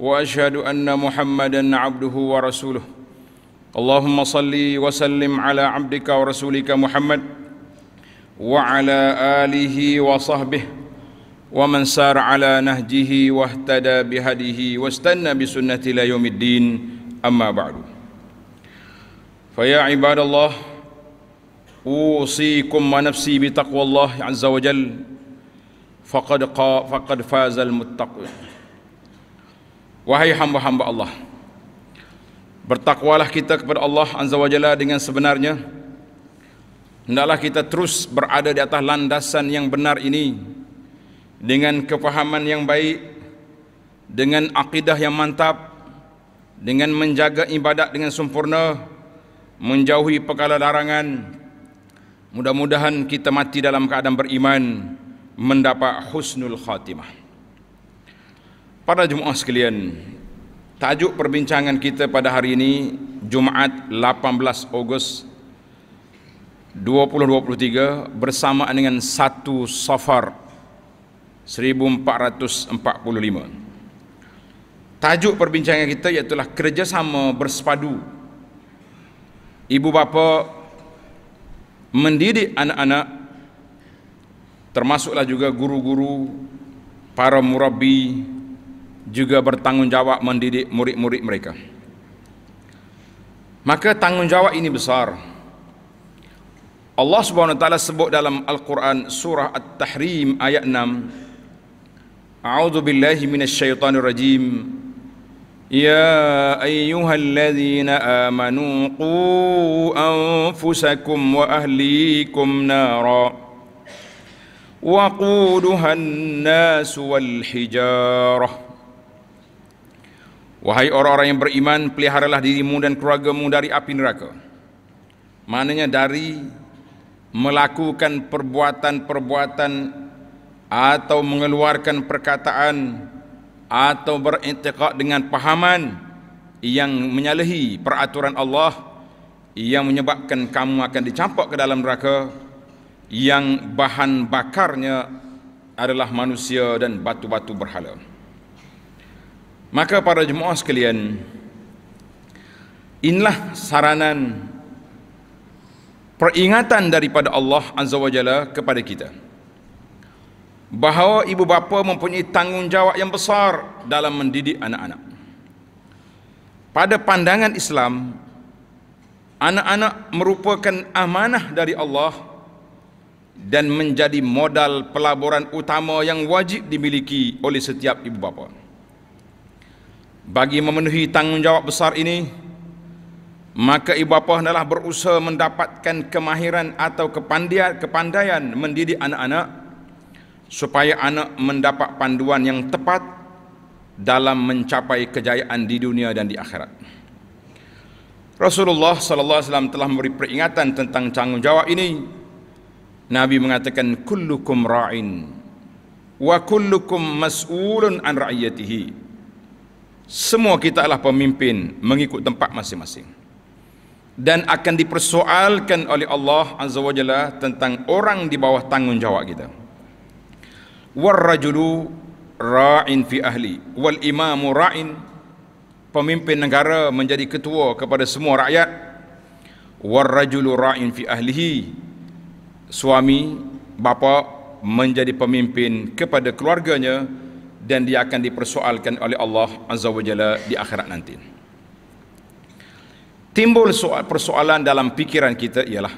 واشهد ان محمدا عبده ورسوله اللهم صل وسلم على عبدك ورسولك محمد وعلى اله وصحبه ومن سار على نهجه واهتدى بهديه واستنى بسنته الى يوم الدين اما بعد فيا عباد الله اوصيكم ونفسي بتقوى الله عز وجل فقد قا فقد فاز المتقون Wahai hamba-hamba Allah Bertakwalah kita kepada Allah Azza wa Jalla dengan sebenarnya Hendaklah kita terus berada di atas landasan yang benar ini Dengan kefahaman yang baik Dengan akidah yang mantap Dengan menjaga ibadat dengan sempurna Menjauhi perkara larangan Mudah-mudahan kita mati dalam keadaan beriman Mendapat husnul khatimah Para jemaah sekalian, tajuk perbincangan kita pada hari ini Jumaat 18 Ogos 2023 bersamaan dengan satu Safar 1445. Tajuk perbincangan kita ialah kerjasama bersepadu. Ibu bapa mendidik anak-anak termasuklah juga guru-guru, para murabi juga bertanggungjawab mendidik murid-murid mereka. Maka tanggungjawab ini besar. Allah Subhanahu Wa taala sebut dalam Al-Quran surah At-Tahrim ayat 6. A'udzu billahi minasyaitonir rajim. Ya ayyuhalladzina amanu qu anfusakum wa ahlikum nara wa qudaha an-nas wal hijarah Wahai orang-orang yang beriman, peliharalah dirimu dan keluargamu dari api neraka. Maknanya dari melakukan perbuatan-perbuatan atau mengeluarkan perkataan atau beriktiqat dengan pahaman yang menyalahi peraturan Allah yang menyebabkan kamu akan dicampak ke dalam neraka yang bahan bakarnya adalah manusia dan batu-batu berhala. Maka para jemaah sekalian Inilah saranan Peringatan daripada Allah Azza wa Jalla kepada kita Bahawa ibu bapa mempunyai tanggungjawab yang besar Dalam mendidik anak-anak Pada pandangan Islam Anak-anak merupakan amanah dari Allah Dan menjadi modal pelaburan utama yang wajib dimiliki oleh setiap ibu bapa bagi memenuhi tanggungjawab besar ini maka ibu bapa hendaklah berusaha mendapatkan kemahiran atau kepandian kepandaian mendidik anak-anak supaya anak mendapat panduan yang tepat dalam mencapai kejayaan di dunia dan di akhirat. Rasulullah sallallahu alaihi wasallam telah memberi peringatan tentang tanggungjawab ini. Nabi mengatakan kullukum ra'in wa kullukum mas'ulun an ra'iyatihi semua kita adalah pemimpin mengikut tempat masing-masing dan akan dipersoalkan oleh Allah Azza wa Jalla tentang orang di bawah tanggungjawab kita warrajulu ra'in fi ahli wal imamu ra'in pemimpin negara menjadi ketua kepada semua rakyat warrajulu ra'in fi ahlihi suami bapa menjadi pemimpin kepada keluarganya dan dia akan dipersoalkan oleh Allah Azza wa Jalla di akhirat nanti. Timbul soal persoalan dalam pikiran kita ialah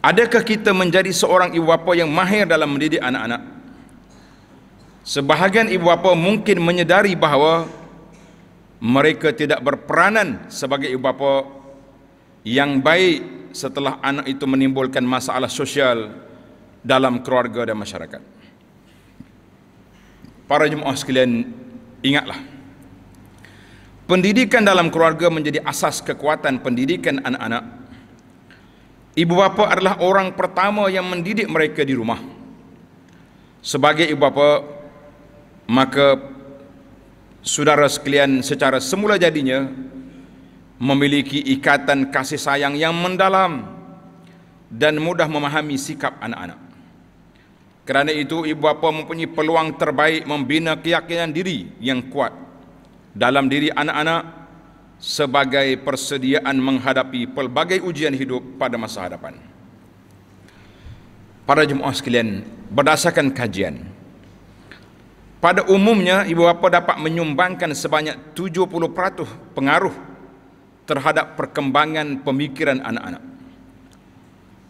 adakah kita menjadi seorang ibu bapa yang mahir dalam mendidik anak-anak? Sebahagian ibu bapa mungkin menyedari bahawa mereka tidak berperanan sebagai ibu bapa yang baik setelah anak itu menimbulkan masalah sosial dalam keluarga dan masyarakat para jemaah sekalian ingatlah pendidikan dalam keluarga menjadi asas kekuatan pendidikan anak-anak ibu bapa adalah orang pertama yang mendidik mereka di rumah sebagai ibu bapa maka saudara sekalian secara semula jadinya memiliki ikatan kasih sayang yang mendalam dan mudah memahami sikap anak-anak kerana itu ibu bapa mempunyai peluang terbaik membina keyakinan diri yang kuat dalam diri anak-anak sebagai persediaan menghadapi pelbagai ujian hidup pada masa hadapan. Para jemaah sekalian, berdasarkan kajian, pada umumnya ibu bapa dapat menyumbangkan sebanyak 70% pengaruh terhadap perkembangan pemikiran anak-anak. 70%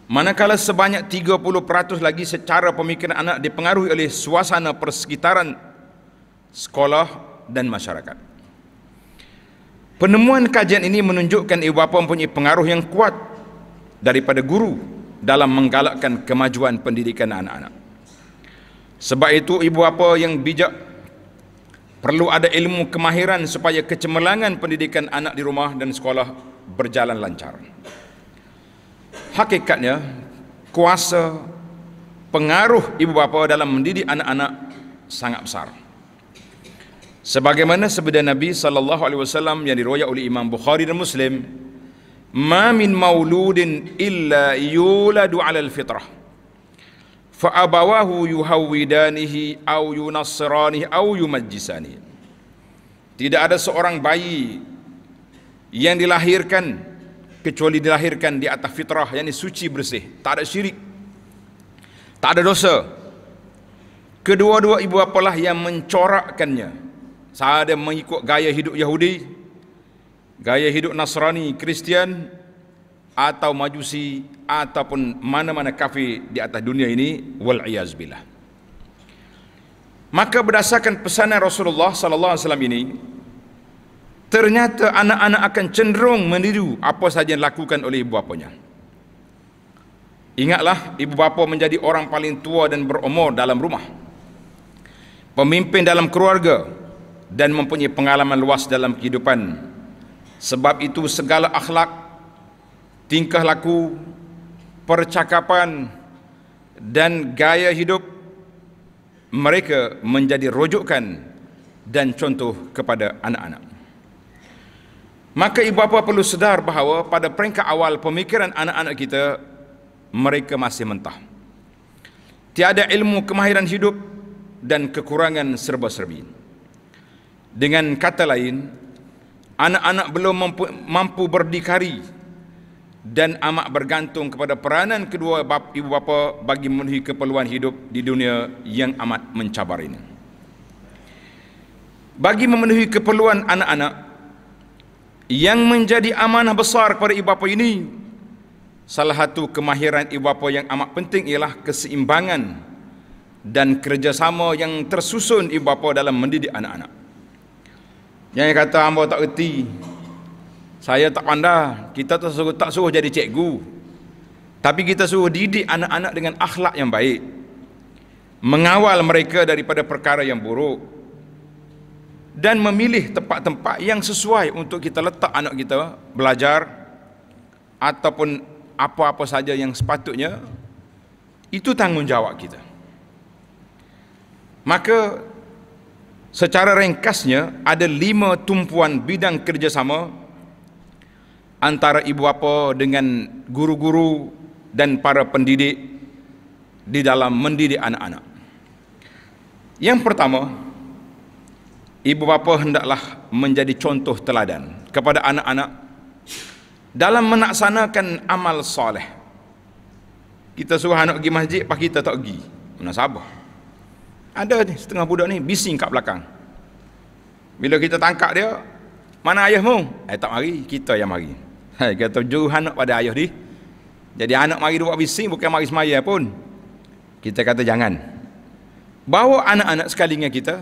Manakala sebanyak 30% lagi secara pemikiran anak dipengaruhi oleh suasana persekitaran sekolah dan masyarakat. Penemuan kajian ini menunjukkan ibu bapa mempunyai pengaruh yang kuat daripada guru dalam menggalakkan kemajuan pendidikan anak-anak. Sebab itu ibu bapa yang bijak perlu ada ilmu kemahiran supaya kecemerlangan pendidikan anak di rumah dan sekolah berjalan lancar hakikatnya kuasa pengaruh ibu bapa dalam mendidik anak-anak sangat besar. Sebagaimana sebenarnya Nabi saw yang diroyak oleh Imam Bukhari dan Muslim, "Ma min mauludin illa yuladu 'ala al-fitrah." Fa'abawahu yuhawidanihi au yunassiranihi au yumajjisanihi. Tidak ada seorang bayi yang dilahirkan kecuali dilahirkan di atas fitrah yang suci bersih tak ada syirik tak ada dosa kedua-dua ibu apalah yang mencorakkannya ada mengikut gaya hidup Yahudi gaya hidup Nasrani Kristian atau Majusi ataupun mana-mana kafir di atas dunia ini wal maka berdasarkan pesanan Rasulullah sallallahu alaihi wasallam ini ternyata anak-anak akan cenderung meniru apa sahaja yang dilakukan oleh ibu bapanya. Ingatlah, ibu bapa menjadi orang paling tua dan berumur dalam rumah. Pemimpin dalam keluarga dan mempunyai pengalaman luas dalam kehidupan. Sebab itu segala akhlak, tingkah laku, percakapan dan gaya hidup mereka menjadi rujukan dan contoh kepada anak-anak. Maka ibu bapa perlu sedar bahawa pada peringkat awal pemikiran anak-anak kita mereka masih mentah. Tiada ilmu kemahiran hidup dan kekurangan serba-serbi. Dengan kata lain, anak-anak belum mampu, mampu berdikari dan amat bergantung kepada peranan kedua bap, ibu bapa bagi memenuhi keperluan hidup di dunia yang amat mencabar ini. Bagi memenuhi keperluan anak-anak, yang menjadi amanah besar kepada ibu bapa ini salah satu kemahiran ibu bapa yang amat penting ialah keseimbangan dan kerjasama yang tersusun ibu bapa dalam mendidik anak-anak yang kata hamba tak erti saya tak pandai kita tak suruh, tak suruh jadi cikgu tapi kita suruh didik anak-anak dengan akhlak yang baik mengawal mereka daripada perkara yang buruk dan memilih tempat-tempat yang sesuai untuk kita letak anak kita belajar ataupun apa-apa saja yang sepatutnya itu tanggungjawab kita maka secara ringkasnya ada lima tumpuan bidang kerjasama antara ibu bapa dengan guru-guru dan para pendidik di dalam mendidik anak-anak yang pertama ibu bapa hendaklah menjadi contoh teladan kepada anak-anak dalam menaksanakan amal soleh. Kita suruh anak pergi masjid, pak kita tak pergi. Mana sabar. Ada ni setengah budak ni bising kat belakang. Bila kita tangkap dia, mana ayahmu? Eh tak mari, kita yang mari. Hai, kata juruh anak pada ayah di. Jadi anak mari buat bising bukan mari semaya pun. Kita kata jangan. Bawa anak-anak sekalinya kita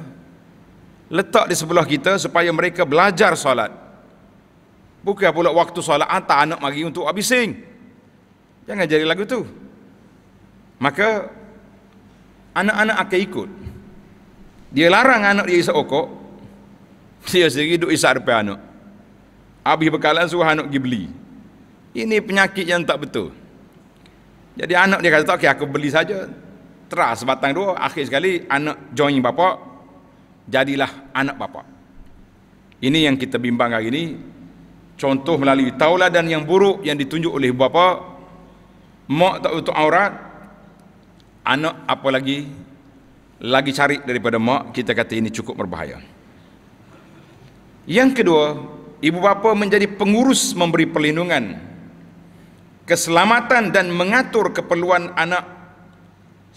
letak di sebelah kita supaya mereka belajar solat. Bukan pula waktu solat hantar anak mari untuk abising. Jangan jadi lagu tu. Maka anak-anak akan ikut. Dia larang anak dia isap okok. Dia sendiri duduk isap depan anak. Habis bekalan suruh anak pergi beli. Ini penyakit yang tak betul. Jadi anak dia kata, okey aku beli saja. Teras batang dua. Akhir sekali anak join bapak jadilah anak bapa. Ini yang kita bimbang hari ini. Contoh melalui tauladan yang buruk yang ditunjuk oleh bapa, mak tak tutup aurat, anak apa lagi lagi cari daripada mak, kita kata ini cukup berbahaya. Yang kedua, ibu bapa menjadi pengurus memberi perlindungan keselamatan dan mengatur keperluan anak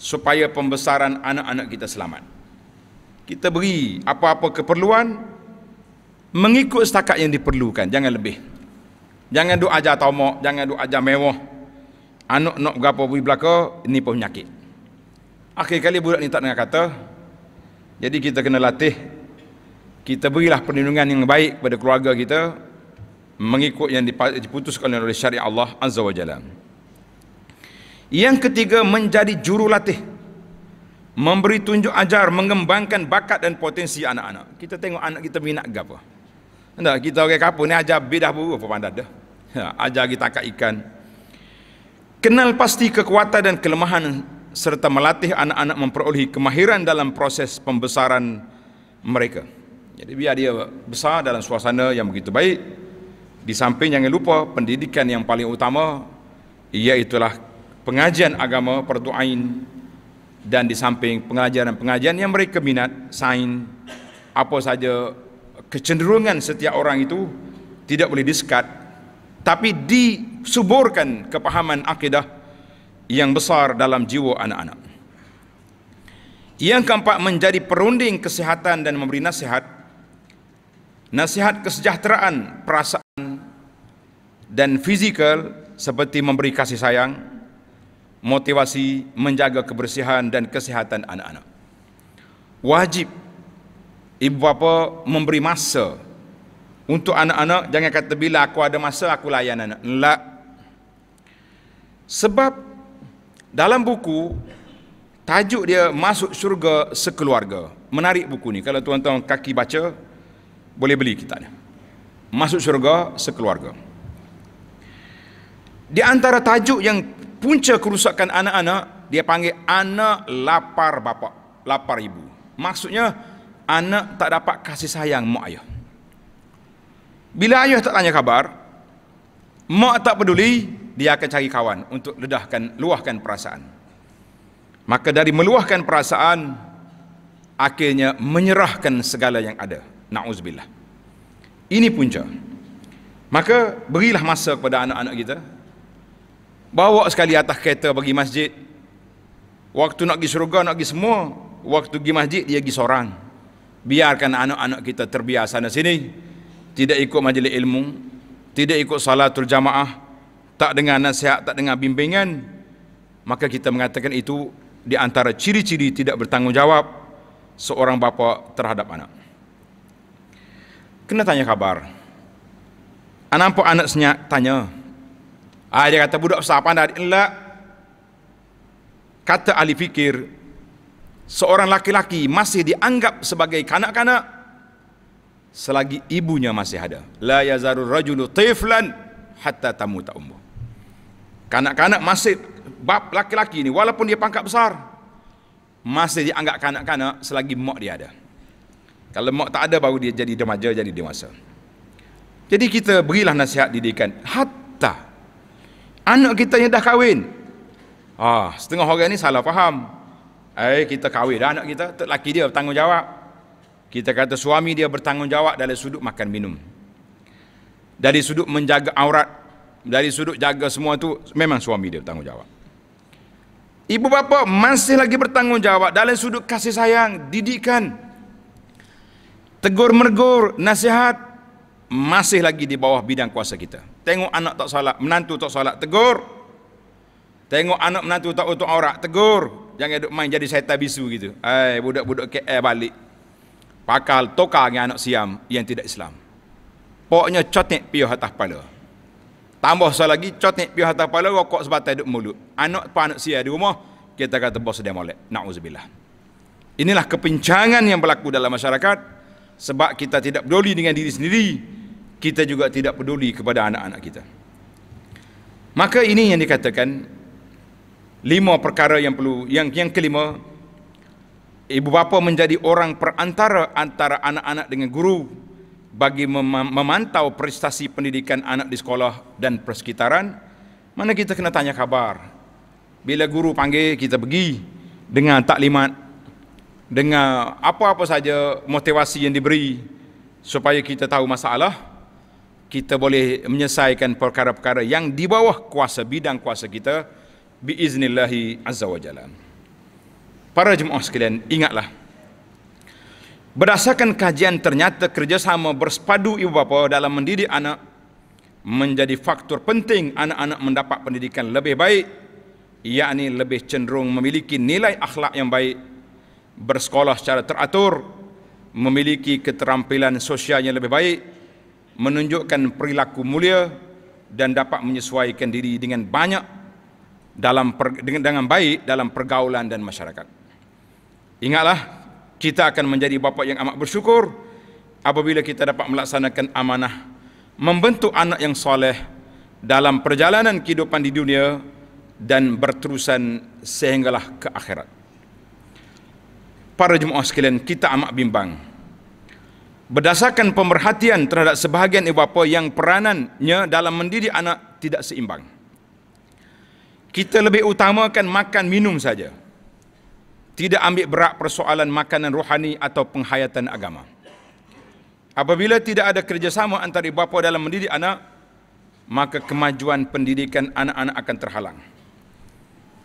supaya pembesaran anak-anak kita selamat kita beri apa-apa keperluan mengikut setakat yang diperlukan jangan lebih jangan duk ajar tomok jangan duk ajar mewah anak nak berapa pun belaka ini pun penyakit akhir kali budak ni tak dengar kata jadi kita kena latih kita berilah perlindungan yang baik kepada keluarga kita mengikut yang diputuskan oleh syariat Allah Azza Wajalla. Yang ketiga menjadi juru latih memberi tunjuk ajar mengembangkan bakat dan potensi anak-anak. Kita tengok anak kita minat ke apa. Anda kita orang kapo ni ajar bidah buruh apa pandai dah. Ha, ajar kita akak ikan. Kenal pasti kekuatan dan kelemahan serta melatih anak-anak memperolehi kemahiran dalam proses pembesaran mereka. Jadi biar dia besar dalam suasana yang begitu baik. Di samping jangan lupa pendidikan yang paling utama iaitulah pengajian agama perduain dan di samping pengajaran-pengajaran yang mereka minat, sains, apa saja kecenderungan setiap orang itu tidak boleh diskat tapi disuburkan kepahaman akidah yang besar dalam jiwa anak-anak. Yang keempat menjadi perunding kesihatan dan memberi nasihat nasihat kesejahteraan perasaan dan fizikal seperti memberi kasih sayang, motivasi menjaga kebersihan dan kesihatan anak-anak. Wajib ibu bapa memberi masa untuk anak-anak, jangan kata bila aku ada masa aku layan anak. Enggak. Sebab dalam buku tajuk dia Masuk Syurga Sekeluarga. Menarik buku ni. Kalau tuan-tuan kaki baca boleh beli kita ni. Masuk Syurga Sekeluarga. Di antara tajuk yang punca kerusakan anak-anak dia panggil anak lapar bapa, lapar ibu. Maksudnya anak tak dapat kasih sayang mak ayah. Bila ayah tak tanya khabar, mak tak peduli, dia akan cari kawan untuk ledahkan, luahkan perasaan. Maka dari meluahkan perasaan, akhirnya menyerahkan segala yang ada. Nauzubillah. Ini punca. Maka berilah masa kepada anak-anak kita Bawa sekali atas kereta pergi masjid. Waktu nak pergi syurga, nak pergi semua. Waktu pergi masjid, dia pergi seorang. Biarkan anak-anak kita terbiasa di sini. Tidak ikut majlis ilmu. Tidak ikut salatul jamaah. Tak dengar nasihat, tak dengar bimbingan. Maka kita mengatakan itu di antara ciri-ciri tidak bertanggungjawab seorang bapa terhadap anak. Kena tanya kabar? Anak nampak anak senyap, Tanya. Ah dia kata budak besar pandai elak. Kata ahli fikir seorang laki-laki masih dianggap sebagai kanak-kanak selagi ibunya masih ada. La yazarur rajulu tiflan hatta tamuta ummu. Kanak-kanak masih bab laki-laki ni walaupun dia pangkat besar masih dianggap kanak-kanak selagi mak dia ada. Kalau mak tak ada baru dia jadi remaja jadi dewasa. Jadi kita berilah nasihat didikan hatta Anak kita yang dah kahwin. Ah, setengah orang ni salah faham. Eh, kita kahwin dah anak kita, lelaki dia bertanggungjawab. Kita kata suami dia bertanggungjawab dari sudut makan minum. Dari sudut menjaga aurat, dari sudut jaga semua tu memang suami dia bertanggungjawab. Ibu bapa masih lagi bertanggungjawab dalam sudut kasih sayang, didikan, tegur-mergur, nasihat masih lagi di bawah bidang kuasa kita. Tengok anak tak salat, menantu tak salat, tegur. Tengok anak menantu tak utuh aurat, tegur. Jangan duduk main jadi syaitan bisu gitu. Eh, budak-budak KL balik. Pakal tokar dengan anak siam yang tidak Islam. Poknya cotek pihak atas kepala. Tambah sekali lagi, cotek pihak atas kepala, rokok sebatai duduk mulut. Anak pa anak siam di rumah, kita kata bos dia molek. Na'udzubillah. Inilah kepincangan yang berlaku dalam masyarakat. Sebab kita tidak peduli dengan diri Sendiri kita juga tidak peduli kepada anak-anak kita. Maka ini yang dikatakan lima perkara yang perlu yang yang kelima ibu bapa menjadi orang perantara antara anak-anak dengan guru bagi mem- memantau prestasi pendidikan anak di sekolah dan persekitaran mana kita kena tanya khabar bila guru panggil kita pergi dengan taklimat dengan apa-apa saja motivasi yang diberi supaya kita tahu masalah kita boleh menyelesaikan perkara-perkara yang di bawah kuasa bidang kuasa kita biiznillahi azza wa Para jemaah sekalian, ingatlah. Berdasarkan kajian ternyata kerjasama bersepadu ibu bapa dalam mendidik anak menjadi faktor penting anak-anak mendapat pendidikan lebih baik yakni lebih cenderung memiliki nilai akhlak yang baik bersekolah secara teratur memiliki keterampilan sosial yang lebih baik menunjukkan perilaku mulia dan dapat menyesuaikan diri dengan banyak dalam per, dengan, dengan baik dalam pergaulan dan masyarakat. Ingatlah kita akan menjadi bapa yang amat bersyukur apabila kita dapat melaksanakan amanah membentuk anak yang soleh dalam perjalanan kehidupan di dunia dan berterusan sehinggalah ke akhirat. Para jemaah sekalian, kita amat bimbang berdasarkan pemerhatian terhadap sebahagian ibu bapa yang peranannya dalam mendidik anak tidak seimbang. Kita lebih utamakan makan minum saja. Tidak ambil berat persoalan makanan rohani atau penghayatan agama. Apabila tidak ada kerjasama antara ibu bapa dalam mendidik anak, maka kemajuan pendidikan anak-anak akan terhalang.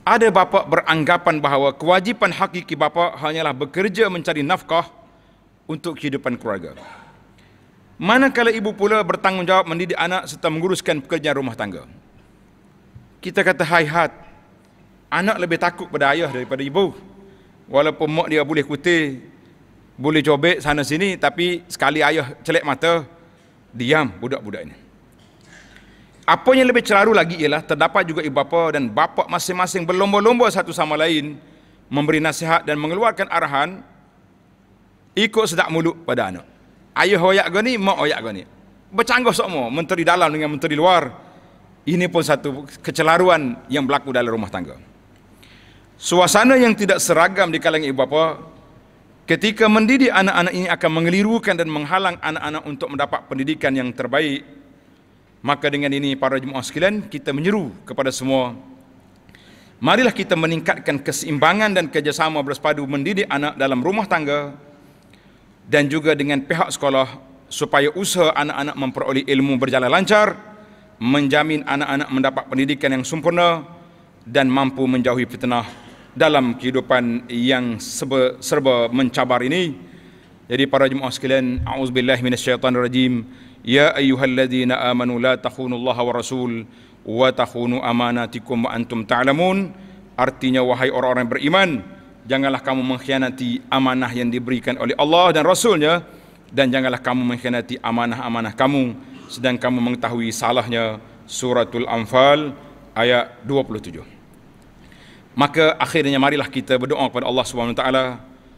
Ada bapa beranggapan bahawa kewajipan hakiki bapa hanyalah bekerja mencari nafkah untuk kehidupan keluarga. Manakala ibu pula bertanggungjawab mendidik anak serta menguruskan pekerjaan rumah tangga. Kita kata hai hat, anak lebih takut pada ayah daripada ibu. Walaupun mak dia boleh kutih, boleh cobek sana sini, tapi sekali ayah celik mata, diam budak-budak ini. Apa yang lebih celaru lagi ialah terdapat juga ibu bapa dan bapa masing-masing berlomba-lomba satu sama lain memberi nasihat dan mengeluarkan arahan ikut sedak mulut pada anak. Ayah oyak gani, mak oyak gani. Bercanggah semua, menteri dalam dengan menteri luar. Ini pun satu kecelaruan yang berlaku dalam rumah tangga. Suasana yang tidak seragam di kalangan ibu bapa, ketika mendidik anak-anak ini akan mengelirukan dan menghalang anak-anak untuk mendapat pendidikan yang terbaik. Maka dengan ini, para jemaah sekalian, kita menyeru kepada semua Marilah kita meningkatkan keseimbangan dan kerjasama bersepadu mendidik anak dalam rumah tangga dan juga dengan pihak sekolah supaya usaha anak-anak memperoleh ilmu berjalan lancar, menjamin anak-anak mendapat pendidikan yang sempurna dan mampu menjauhi fitnah dalam kehidupan yang serba, serba mencabar ini. Jadi para jemaah sekalian, auzubillahi minasyaitonirrajim. Ya ayyuhalladzina amanu la takhunullaha wa rasul wa takhunu amanatikum wa antum ta'lamun. Artinya wahai orang-orang beriman, janganlah kamu mengkhianati amanah yang diberikan oleh Allah dan Rasulnya dan janganlah kamu mengkhianati amanah-amanah kamu sedang kamu mengetahui salahnya suratul anfal ayat 27 maka akhirnya marilah kita berdoa kepada Allah Subhanahu wa taala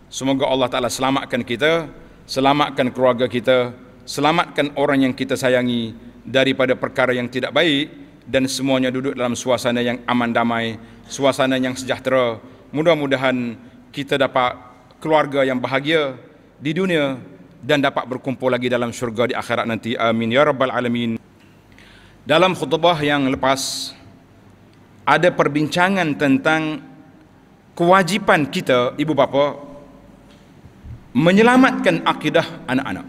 semoga Allah taala selamatkan kita selamatkan keluarga kita selamatkan orang yang kita sayangi daripada perkara yang tidak baik dan semuanya duduk dalam suasana yang aman damai suasana yang sejahtera Mudah-mudahan kita dapat keluarga yang bahagia di dunia dan dapat berkumpul lagi dalam syurga di akhirat nanti. Amin. Ya Rabbal Alamin. Dalam khutbah yang lepas, ada perbincangan tentang kewajipan kita, ibu bapa, menyelamatkan akidah anak-anak.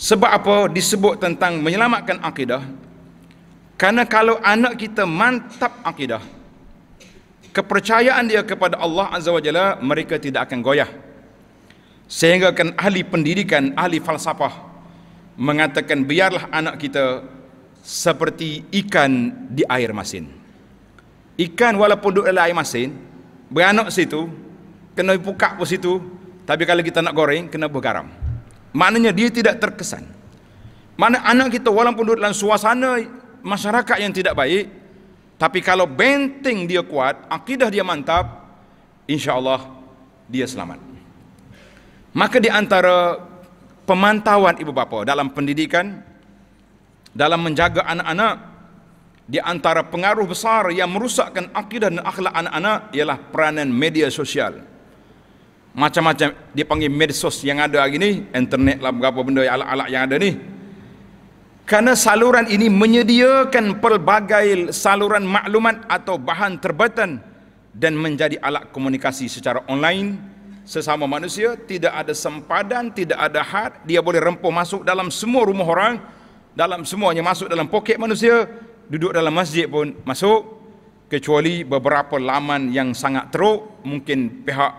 Sebab apa disebut tentang menyelamatkan akidah? Karena kalau anak kita mantap akidah, kepercayaan dia kepada Allah Azza wa Jalla mereka tidak akan goyah sehingga kan ahli pendidikan ahli falsafah mengatakan biarlah anak kita seperti ikan di air masin ikan walaupun duduk dalam air masin beranak situ kena buka pun situ tapi kalau kita nak goreng kena bergaram maknanya dia tidak terkesan mana anak kita walaupun duduk dalam suasana masyarakat yang tidak baik tapi kalau benteng dia kuat, akidah dia mantap, insyaAllah dia selamat. Maka di antara pemantauan ibu bapa dalam pendidikan, dalam menjaga anak-anak, di antara pengaruh besar yang merusakkan akidah dan akhlak anak-anak ialah peranan media sosial. Macam-macam dipanggil medsos yang ada hari ini, internet lah berapa benda yang alat-alat yang ada ni, kerana saluran ini menyediakan pelbagai saluran maklumat atau bahan terbitan dan menjadi alat komunikasi secara online sesama manusia tidak ada sempadan, tidak ada had, dia boleh rempuh masuk dalam semua rumah orang, dalam semuanya masuk dalam poket manusia, duduk dalam masjid pun masuk kecuali beberapa laman yang sangat teruk mungkin pihak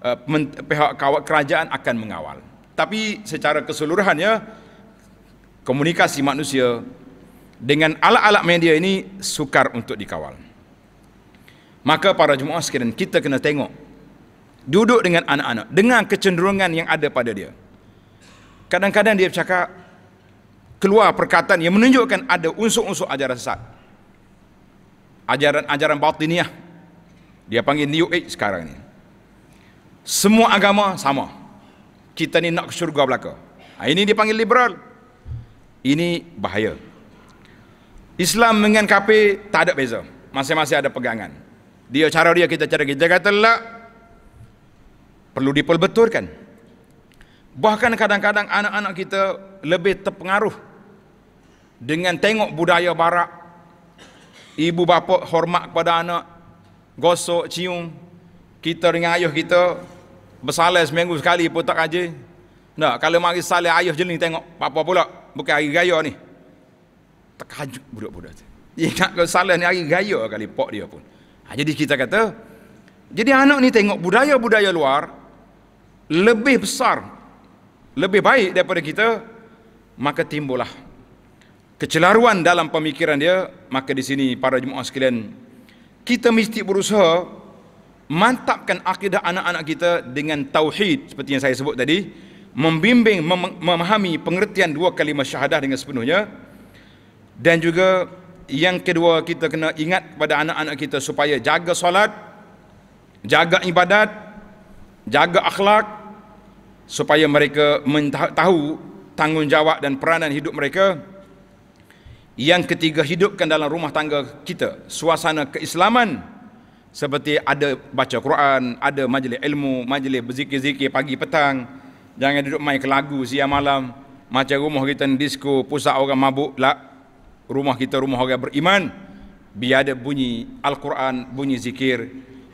uh, pihak kawat kerajaan akan mengawal. Tapi secara keseluruhannya komunikasi manusia dengan alat-alat media ini sukar untuk dikawal. Maka para jemaah sekalian, kita kena tengok. Duduk dengan anak-anak, dengan kecenderungan yang ada pada dia. Kadang-kadang dia bercakap, keluar perkataan yang menunjukkan ada unsur-unsur ajaran sesat. Ajaran-ajaran batiniah. Dia panggil New Age sekarang ni. Semua agama sama. Kita ni nak ke syurga belaka. Ha, ini dia panggil liberal. Ini bahaya. Islam dengan kafir tak ada beza. Masing-masing ada pegangan. Dia cara dia kita cara kita kata lah perlu diperbetulkan. Bahkan kadang-kadang anak-anak kita lebih terpengaruh dengan tengok budaya barat. Ibu bapa hormat kepada anak, gosok, cium. Kita dengan ayah kita bersalah seminggu sekali pun tak aje. Nah, kalau mari salah ayah jeling tengok, apa pula? bukan hari raya ni. Terkajut budak-budak tu. Ingat kalau salah ni hari raya kali pak dia pun. Ha, jadi kita kata, jadi anak ni tengok budaya-budaya luar, lebih besar, lebih baik daripada kita, maka timbullah kecelaruan dalam pemikiran dia. Maka di sini para jemaah sekalian, kita mesti berusaha mantapkan akidah anak-anak kita dengan tauhid seperti yang saya sebut tadi membimbing memahami pengertian dua kalimah syahadah dengan sepenuhnya dan juga yang kedua kita kena ingat kepada anak-anak kita supaya jaga solat jaga ibadat jaga akhlak supaya mereka tahu tanggungjawab dan peranan hidup mereka yang ketiga hidupkan dalam rumah tangga kita suasana keislaman seperti ada baca Quran, ada majlis ilmu, majlis berzikir-zikir pagi petang, Jangan duduk main ke lagu siang malam. Macam rumah kita ni disco, pusat orang mabuk lah. Rumah kita rumah orang beriman. Biar ada bunyi Al-Quran, bunyi zikir,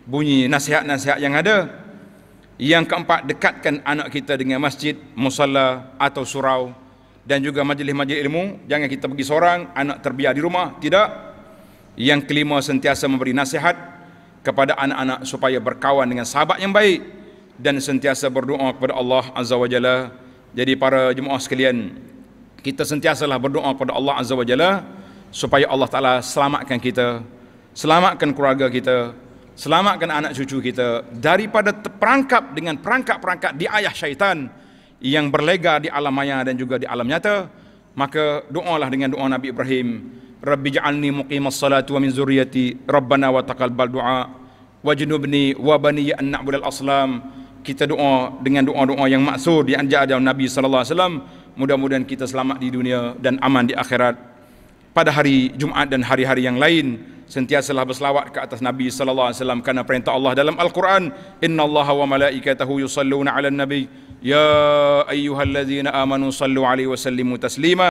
bunyi nasihat-nasihat yang ada. Yang keempat, dekatkan anak kita dengan masjid, musalla atau surau. Dan juga majlis-majlis ilmu. Jangan kita pergi seorang, anak terbiar di rumah. Tidak. Yang kelima, sentiasa memberi nasihat kepada anak-anak supaya berkawan dengan sahabat yang baik dan sentiasa berdoa kepada Allah Azza wa Jalla. Jadi para jemaah sekalian, kita sentiasalah berdoa kepada Allah Azza wa Jalla supaya Allah Taala selamatkan kita, selamatkan keluarga kita, selamatkan anak cucu kita daripada terperangkap dengan perangkap-perangkap di ayah syaitan yang berlega di alam maya dan juga di alam nyata. Maka doalah dengan doa Nabi Ibrahim, Rabbi ja'alni muqimas salatu wa min zurriyati, Rabbana wa taqabbal du'a, wajnubni wa bani an na'budal aslam kita doa dengan doa-doa yang maksud dianjar oleh Nabi sallallahu alaihi wasallam mudah-mudahan kita selamat di dunia dan aman di akhirat pada hari Jumaat dan hari-hari yang lain sentiasalah berselawat ke atas Nabi sallallahu alaihi wasallam kerana perintah Allah dalam Al-Quran innallaha wa malaikatahu yusalluna 'alan nabi ya ayyuhallazina amanu sallu 'alaihi wa sallimu taslima